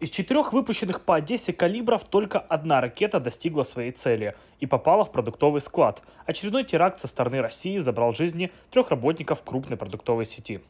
Из четырех выпущенных по Одессе калибров только одна ракета достигла своей цели и попала в продуктовый склад. Очередной теракт со стороны России забрал жизни трех работников крупной продуктовой сети.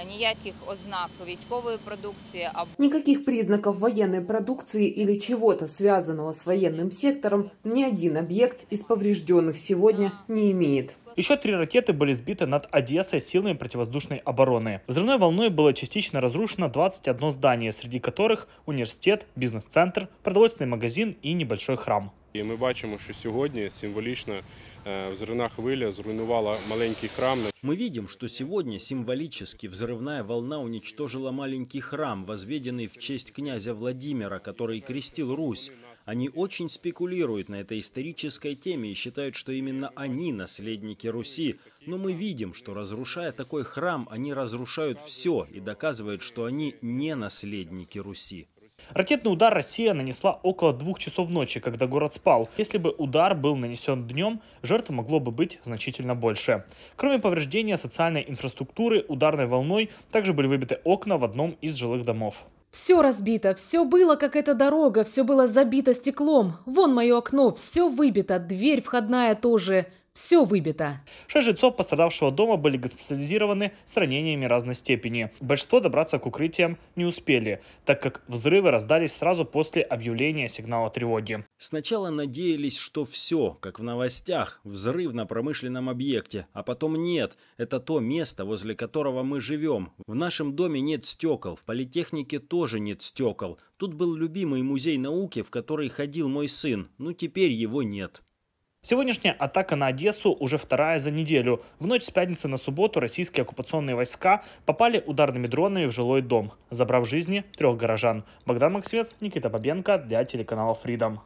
Э, никаких ознак військовой продукции. Никаких признаков военной продукции или чего-то связанного с военным сектором ни один объект из поврежденных сегодня а. не имеет. Еще три ракеты были сбиты над Одессой силами противовоздушной обороны. Взрывной волной было частично разрушено 21 здание, среди которых университет, бизнес-центр, продовольственный магазин и небольшой храм. І ми бачимо, що сегодня символично взрывная хвиля зруйнувала маленький храм. Мы видим, что сегодня символически взрывная волна уничтожила маленький храм, возведенный в честь князя Владимира, который крестил Русь. Они очень спекулируют на этой исторической теме и считают, что именно они наследники Руси. Но мы видим, что разрушая такой храм, они разрушают все и доказывают, что они не наследники Руси. Ракетный удар Россия нанесла около двух часов ночи, когда город спал. Если бы удар был нанесен днем, жертв могло бы быть значительно больше. Кроме повреждения социальной инфраструктуры, ударной волной также были выбиты окна в одном из жилых домов. Все разбито, все было, как эта дорога, все было забито стеклом. Вон мое окно, все выбито, дверь входная тоже. Все выбито. Шесть жильцов пострадавшего дома были госпитализированы с ранениями разной степени. Большинство добраться к укрытиям не успели, так как взрывы раздались сразу после объявления сигнала тревоги. Сначала надеялись, что все, как в новостях, взрыв на промышленном объекте, а потом нет. Это то место, возле которого мы живем. В нашем доме нет стекол, в политехнике тоже нет стекол. Тут был любимый музей науки, в который ходил мой сын, но ну, теперь его нет. Сегодняшняя атака на Одессу уже вторая за неделю. В ночь с пятницы на субботу российские оккупационные войска попали ударными дронами в жилой дом, забрав жизни трех горожан. Богдан Максвец, Никита Бабенко для телеканала Freedom.